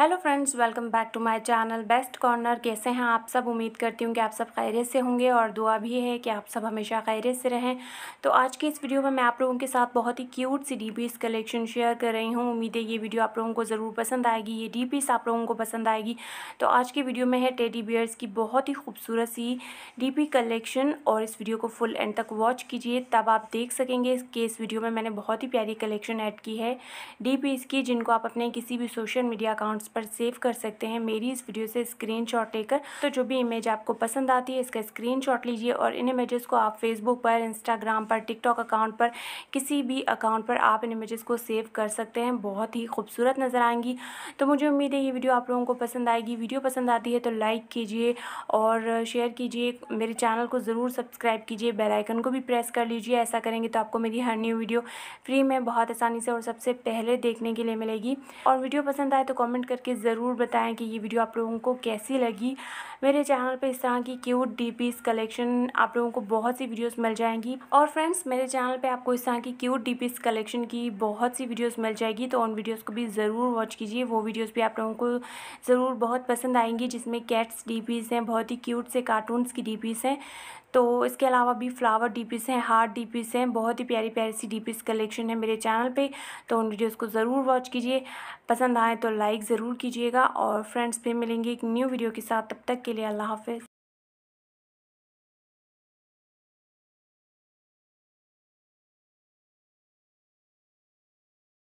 hello friends welcome back to my channel best corner कैसे हैं आप सब उम्मीद करती हूँ कि आप सब खैरियत से होंगे और दुआ भी है कि आप सब हमेशा खैरियत से रहें तो आज के इस वीडियो में मैं आप लोगों के साथ बहुत ही क्यूट सी डी पीस कलेक्शन शेयर कर रही हूँ उम्मीद है ये वीडियो आप लोगों को ज़रूर पसंद आएगी ये डी पीस आप लोगों को पसंद आएगी तो आज की वीडियो में है टेडी बियर्स की बहुत ही खूबसूरत सी डी पी कलेक्शन और इस वीडियो को फुल एंड तक वॉच कीजिए तब आप देख सकेंगे कि इस वीडियो में मैंने बहुत ही प्यारी कलेक्शन ऐड की है डी पीस की जिनको आप अपने किसी भी सोशल मीडिया अकाउंट्स पर सेव कर सकते हैं मेरी इस वीडियो से स्क्रीन लेकर तो जो भी इमेज आपको पसंद आती है इसका स्क्रीन लीजिए और इन इमेजेस को आप फेसबुक पर इंस्टाग्राम पर टिकटॉक अकाउंट पर किसी भी अकाउंट पर आप इन इमेजेस को सेव कर सकते हैं बहुत ही खूबसूरत नज़र आएंगी तो मुझे उम्मीद है ये वीडियो आप लोगों को पसंद आएगी वीडियो पसंद आती है तो लाइक कीजिए और शेयर कीजिए मेरे चैनल को ज़रूर सब्सक्राइब कीजिए बेल आइकन को भी प्रेस कर लीजिए ऐसा करेंगे तो आपको मेरी हर न्यू वीडियो फ्री में बहुत आसानी से और सबसे पहले देखने के लिए मिलेगी और वीडियो पसंद आए तो कमेंट कर करके ज़रूर बताएं कि ये वीडियो आप लोगों को कैसी लगी मेरे चैनल पे इस तरह की क्यूट डी पीस कलेक्शन आप लोगों को बहुत सी वीडियोस मिल जाएंगी और फ्रेंड्स मेरे चैनल पे आपको इस तरह की क्यूट डी पीस कलेक्शन की बहुत सी वीडियोस मिल जाएगी तो उन वीडियोस को भी ज़रूर वॉच कीजिए वो वीडियोस भी आप लोगों को ज़रूर बहुत पसंद आएंगी जिसमें कैट्स डी पीस हैं बहुत ही क्यूट से कार्टून्स की डी पीस हैं तो इसके अलावा भी फ्लावर डी पीस हैं हार्ट डी पीस हैं बहुत ही प्यारी प्यारी सी डी पीस कलेक्शन है मेरे चैनल पर तो उन वीडियोज को ज़रूर वॉच कीजिए पसंद आए तो लाइक ज़रूर ज़रूर कीजिएगा और फ्रेंड्स फिर मिलेंगे एक न्यू वीडियो के साथ तब तक के लिए अल्लाह हाफिज़